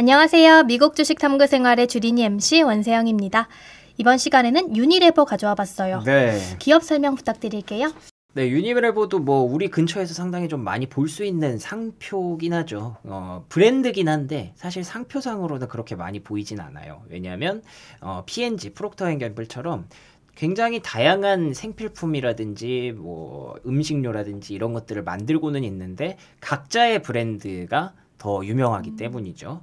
안녕하세요. 미국 주식 탐구 생활의 주린이 MC 원세영입니다. 이번 시간에는 유니레버 가져와 봤어요. 네. 기업 설명 부탁드릴게요. 네, 유니레버도 뭐 우리 근처에서 상당히 좀 많이 볼 수 있는 상표긴 하죠. 어, 브랜드긴 한데 사실 상표상으로는 그렇게 많이 보이진 않아요. 왜냐하면 어, P&G 프록터 앤갬블처럼 굉장히 다양한 생필품이라든지 뭐 음식료라든지 이런 것들을 만들고는 있는데 각자의 브랜드가 더 유명하기 음. 때문이죠.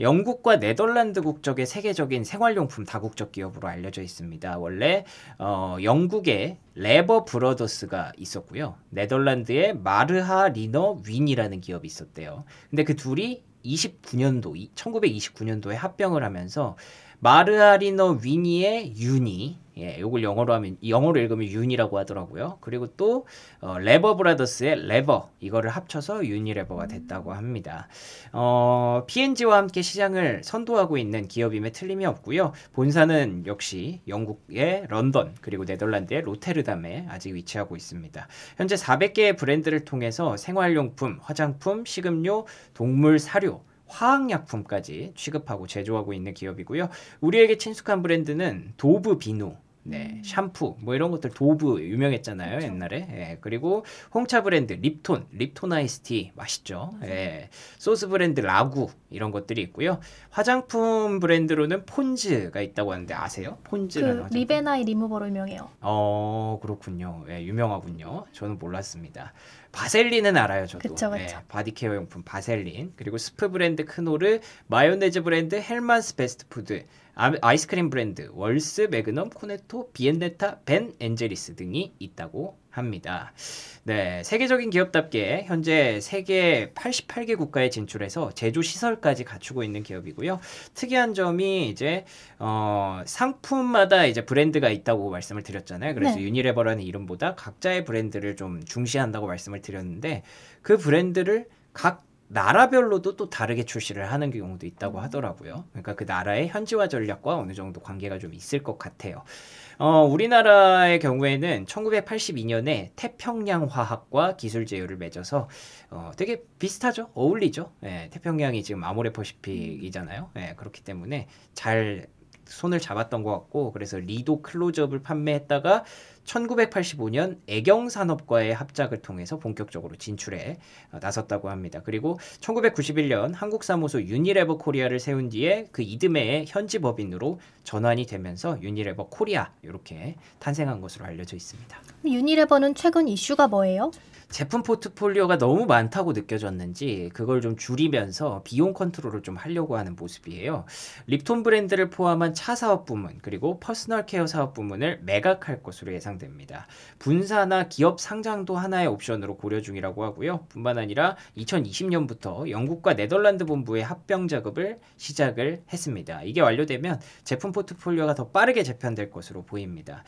영국과 네덜란드 국적의 세계적인 생활용품 다국적 기업으로 알려져 있습니다. 원래 어, 영국에 레버 브러더스가 있었고요. 네덜란드의 마르하 리너 윈이라는 기업이 있었대요. 근데 그 둘이 29년도 1929년도에 합병을 하면서 마르아리노 위니의 윤이 예, 요걸 영어로 하면 영어로 읽으면 윤이라고 하더라고요. 그리고 또 어, 레버 브라더스의 레버 이거를 합쳐서 윤이 레버가 됐다고 합니다. 어, P&G와 함께 시장을 선도하고 있는 기업임에 틀림이 없고요. 본사는 역시 영국의 런던 그리고 네덜란드의 로테르담에 아직 위치하고 있습니다. 현재 400개의 브랜드를 통해서 생활용품, 화장품, 식음료, 동물 사료 화학약품까지 취급하고 제조하고 있는 기업이고요. 우리에게 친숙한 브랜드는 도브 비누 네, 음. 샴푸 뭐 이런 것들 도브 유명했잖아요 그렇죠. 옛날에. 예, 그리고 홍차 브랜드 립톤, 립톤 아이스티 맛있죠. 예, 소스 브랜드 라구 이런 것들이 있고요. 화장품 브랜드로는 폰즈가 있다고 하는데 아세요? 폰즈라는 그 리베나이 리무버로 유명해요. 어 그렇군요. 예, 유명하군요. 저는 몰랐습니다. 바셀린은 알아요, 저도. 그쵸, 그쵸. 예, 바디케어 용품 바셀린 그리고 스프 브랜드 크노르, 마요네즈 브랜드 헬만스 베스트푸드. 아, 이스크림 브랜드 월스, 매그넘, 코네토, 비엔데타, 벤 엔젤리스 등이 있다고 합니다. 네, 세계적인 기업답게 현재 세계 88개 국가에 진출해서 제조 시설까지 갖추고 있는 기업이고요. 특이한 점이 이제 어, 상품마다 이제 브랜드가 있다고 말씀을 드렸잖아요. 그래서 네. 유니레버라는 이름보다 각자의 브랜드를 좀 중시한다고 말씀을 드렸는데 그 브랜드를 각 나라별로도 또 다르게 출시를 하는 경우도 있다고 하더라고요. 그러니까 그 나라의 현지화 전략과 어느 정도 관계가 좀 있을 것 같아요. 어, 우리나라의 경우에는 1982년에 태평양 화학과 기술 제휴를 맺어서 어, 되게 비슷하죠. 어울리죠. 예, 태평양이 지금 아모레퍼시픽이잖아요. 예, 그렇기 때문에 잘 손을 잡았던 것 같고 그래서 리도 클로즈업을 판매했다가 1985년 애경산업과의 합작을 통해서 본격적으로 진출에 나섰다고 합니다. 그리고 1991년 한국사무소 유니레버 코리아를 세운 뒤에 그 이듬해에 현지 법인으로 전환이 되면서 유니레버 코리아 이렇게 탄생한 것으로 알려져 있습니다. 유니레버는 최근 이슈가 뭐예요? 제품 포트폴리오가 너무 많다고 느껴졌는지 그걸 좀 줄이면서 비용 컨트롤을 좀 하려고 하는 모습이에요. 립톤 브랜드를 포함한 차 사업 부문 그리고 퍼스널 케어 사업 부문을 매각할 것으로 예상 예상됩니다. 분사나 기업 상장도 하나의 옵션으로 고려 중이라고 하고요. 뿐만 아니라 2020년부터 영국과 네덜란드 본부의 합병 작업을 시작을 했습니다. 이게 완료되면 제품 포트폴리오가 더 빠르게 재편될 것으로 보입니다.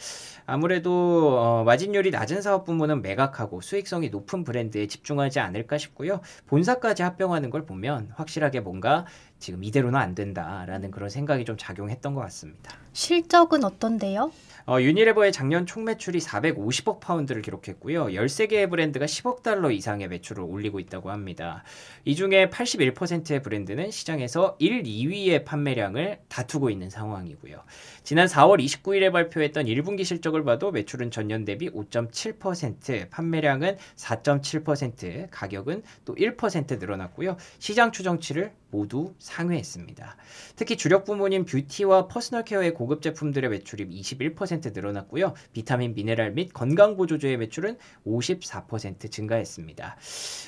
아무래도 어, 마진율이 낮은 사업 부문은 매각하고 수익성이 높은 브랜드에 집중하지 않을까 싶고요. 본사까지 합병하는 걸 보면 확실하게 뭔가 지금 이대로는 안 된다라는 그런 생각이 좀 작용했던 것 같습니다. 실적은 어떤데요? 어, 유니레버의 작년 총매 매출이 450억 파운드를 기록했고요. 13개의 브랜드가 10억 달러 이상의 매출을 올리고 있다고 합니다. 이 중에 81%의 브랜드는 시장에서 1, 2위의 판매량을 다투고 있는 상황이고요. 지난 4월 29일에 발표했던 1분기 실적을 봐도 매출은 전년 대비 5.7%, 판매량은 4.7%, 가격은 또 1% 늘어났고요. 시장 추정치를 모두 상회했습니다. 특히 주력 부문인 뷰티와 퍼스널 케어의 고급 제품들의 매출이 21% 늘어났고요. 비타민, 미네랄 및 건강 보조제의 매출은 54% 증가했습니다.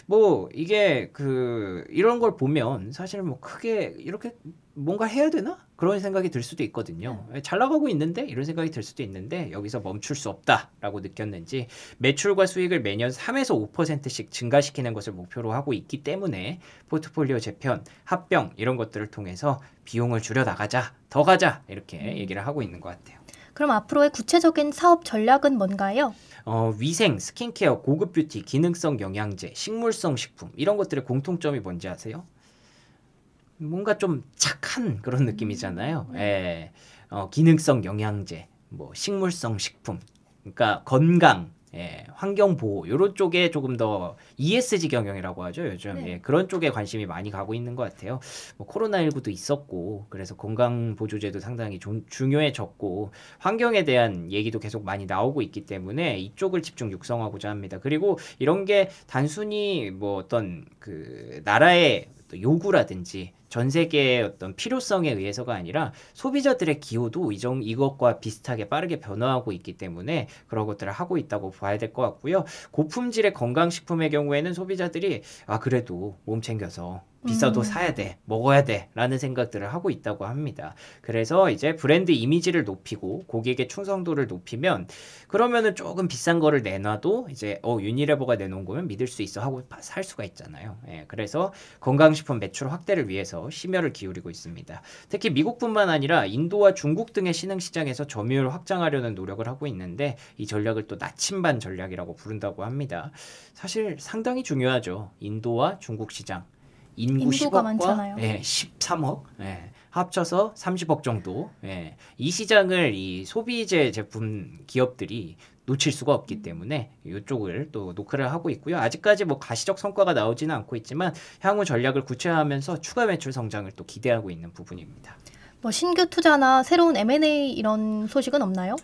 뭐 이게 그 이런 걸 보면 사실 뭐 크게 이렇게 뭔가 해야 되나? 그런 생각이 들 수도 있거든요. 네. 잘 나가고 있는데 이런 생각이 들 수도 있는데 여기서 멈출 수 없다라고 느꼈는지 매출과 수익을 매년 3에서 5%씩 증가시키는 것을 목표로 하고 있기 때문에 포트폴리오 재편, 합병 이런 것들을 통해서 비용을 줄여 나가자, 더 가자 이렇게 얘기를 하고 있는 것 같아요. 그럼 앞으로의 구체적인 사업 전략은 뭔가요? 어, 위생, 스킨케어, 고급 뷰티, 기능성 영양제, 식물성 식품 이런 것들의 공통점이 뭔지 아세요? 뭔가 좀 착한 그런 음. 느낌이잖아요. 네. 예. 어, 기능성 영양제, 뭐 식물성 식품, 그러니까 건강, 예, 환경 보호 요런 쪽에 조금 더 ESG 경영이라고 하죠 요즘 네. 예, 그런 쪽에 관심이 많이 가고 있는 것 같아요. 뭐 코로나 19도 있었고 그래서 건강 보조제도 상당히 좀 중요해졌고 환경에 대한 얘기도 계속 많이 나오고 있기 때문에 이쪽을 집중 육성하고자 합니다. 그리고 이런 게 단순히 뭐 어떤 그 나라의 또 요구라든지 전 세계의 어떤 필요성에 의해서가 아니라 소비자들의 기호도 이 점, 이것과 비슷하게 빠르게 변화하고 있기 때문에 그런 것들을 하고 있다고 봐야 될 것 같고요. 고품질의 건강식품의 경우에는 소비자들이 아, 그래도 몸 챙겨서 비싸도 음. 사야 돼, 먹어야 돼, 라는 생각들을 하고 있다고 합니다. 그래서 이제 브랜드 이미지를 높이고 고객의 충성도를 높이면 그러면은 조금 비싼 거를 내놔도 이제 어, 유니레버가 내놓은 거면 믿을 수 있어 하고 살 수가 있잖아요. 예, 그래서 건강식품 매출 확대를 위해서 심혈을 기울이고 있습니다. 특히 미국뿐만 아니라 인도와 중국 등의 신흥 시장에서 점유율 확장하려는 노력을 하고 있는데 이 전략을 또 나침반 전략이라고 부른다고 합니다. 사실 상당히 중요하죠. 인도와 중국 시장. 인구 10억과 많잖아요. 예, 13억 예, 합쳐서 30억 정도. 예, 이 시장을 이 소비재 제품 기업들이 놓칠 수가 없기 음. 때문에 이쪽을 또 노크를 하고 있고요. 아직까지 뭐 가시적 성과가 나오지는 않고 있지만 향후 전략을 구체화하면서 추가 매출 성장을 또 기대하고 있는 부분입니다. 뭐 신규 투자나 새로운 M&A 이런 소식은 없나요?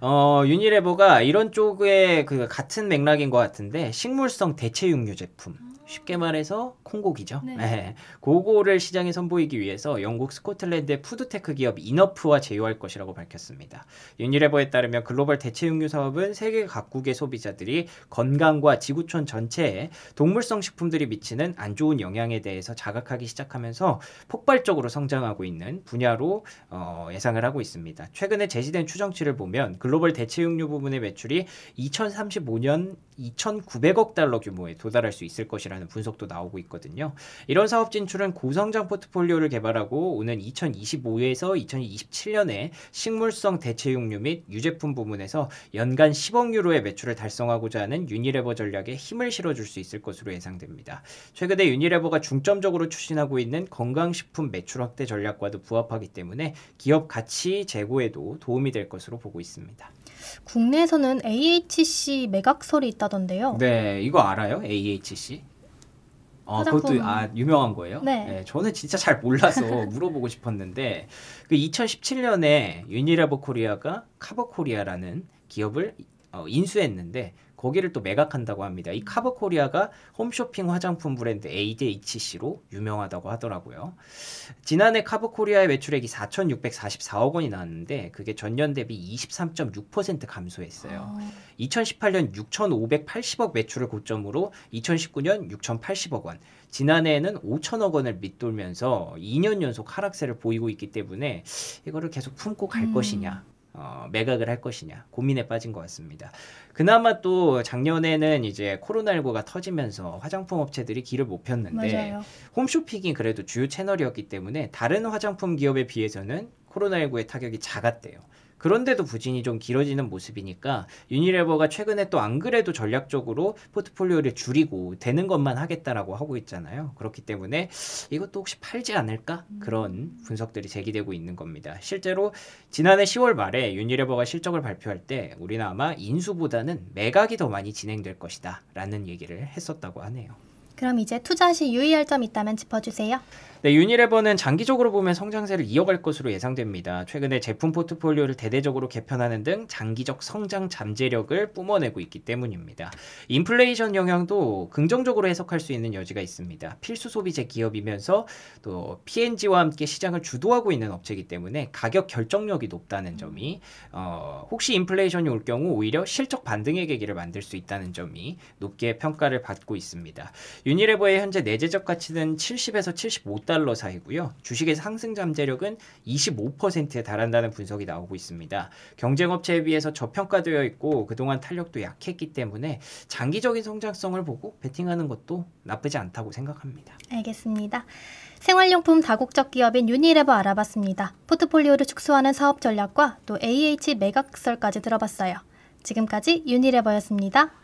어, 유니레버가 이런 쪽에 그 같은 맥락인 것 같은데 식물성 대체 육류 제품. 음. 쉽게 말해서 콩고기죠. 네. 네. 예. 고거를 시장에 선보이기 위해서 영국 스코틀랜드의 푸드테크 기업 이너프와 제휴할 것이라고 밝혔습니다. 유니레버에 따르면 글로벌 대체육류 사업은 세계 각국의 소비자들이 건강과 지구촌 전체에 동물성 식품들이 미치는 안 좋은 영향에 대해서 자각하기 시작하면서 폭발적으로 성장하고 있는 분야로 어, 예상을 하고 있습니다. 최근에 제시된 추정치를 보면 글로벌 대체육류 부분의 매출이 2035년 2,900억 달러 규모에 도달할 수 있을 것이라. 있다라는 분석도 나오고 있거든요. 이런 사업 진출은 고성장 포트폴리오를 개발하고 오는 2025에서 2027년에 식물성 대체육류 및 유제품 부문에서 연간 10억 유로의 매출을 달성하고자 하는 유니레버 전략에 힘을 실어줄 수 있을 것으로 예상됩니다. 최근에 유니레버가 중점적으로 추진하고 있는 건강식품 매출 확대 전략과도 부합하기 때문에 기업 가치 제고에도 도움이 될 것으로 보고 있습니다. 국내에서는 AHC 매각설이 있다던데요. 네, 이거 알아요? AHC? 어, 그것도 아 유명한 거예요? 네. 네. 저는 진짜 잘 몰라서 물어보고 싶었는데 그 2017년에 유니레버 코리아가 카버 코리아라는 기업을 어, 인수했는데 거기를 또 매각한다고 합니다. 이 카브코리아가 홈쇼핑 화장품 브랜드 ADHC로 유명하다고 하더라고요. 지난해 카브코리아의 매출액이 4,644억 원이 나왔는데 그게 전년 대비 23.6% 감소했어요. 아. 2018년 6,580억 매출을 고점으로 2019년 6,080억 원, 지난해에는 5천억 원을 밑돌면서 2년 연속 하락세를 보이고 있기 때문에 이거를 계속 품고 갈 음. 것이냐 어, 매각을 할 것이냐 고민에 빠진 것 같습니다. 그나마 또 작년에는 이제 코로나19가 터지면서 화장품 업체들이 길을 못 폈는데 맞아요. 홈쇼핑이 그래도 주요 채널이었기 때문에 다른 화장품 기업에 비해서는 코로나19의 타격이 작았대요. 그런데도 부진이 좀 길어지는 모습이니까 유니레버가 최근에 또 안 그래도 전략적으로 포트폴리오를 줄이고 되는 것만 하겠다라고 하고 있잖아요. 그렇기 때문에 이것도 혹시 팔지 않을까 그런 음. 분석들이 제기되고 있는 겁니다. 실제로 지난해 10월 말에 유니레버가 실적을 발표할 때 우리는 아마 인수보다는 매각이 더 많이 진행될 것이다라는 얘기를 했었다고 하네요. 그럼 이제 투자 시 유의할 점 있다면 짚어주세요. 네, 유니레버는 장기적으로 보면 성장세를 이어갈 것으로 예상됩니다. 최근에 제품 포트폴리오를 대대적으로 개편하는 등 장기적 성장 잠재력을 뿜어내고 있기 때문입니다. 인플레이션 영향도 긍정적으로 해석할 수 있는 여지가 있습니다. 필수 소비재 기업이면서 또 P&G와 함께 시장을 주도하고 있는 업체이기 때문에 가격 결정력이 높다는 점이 어, 혹시 인플레이션이 올 경우 오히려 실적 반등의 계기를 만들 수 있다는 점이 높게 평가를 받고 있습니다. 유니레버의 현재 내재적 가치는 70에서 75달러 5달러 사이고요. 주식의 상승 잠재력은 25%에 달한다는 분석이 나오고 있습니다. 경쟁업체에 비해서 저평가되어 있고 그동안 탄력도 약했기 때문에 장기적인 성장성을 보고 베팅하는 것도 나쁘지 않다고 생각합니다. 알겠습니다. 생활용품 다국적 기업인 유니레버 알아봤습니다. 포트폴리오를 축소하는 사업 전략과 또 AH 매각설까지 들어봤어요. 지금까지 유니레버였습니다.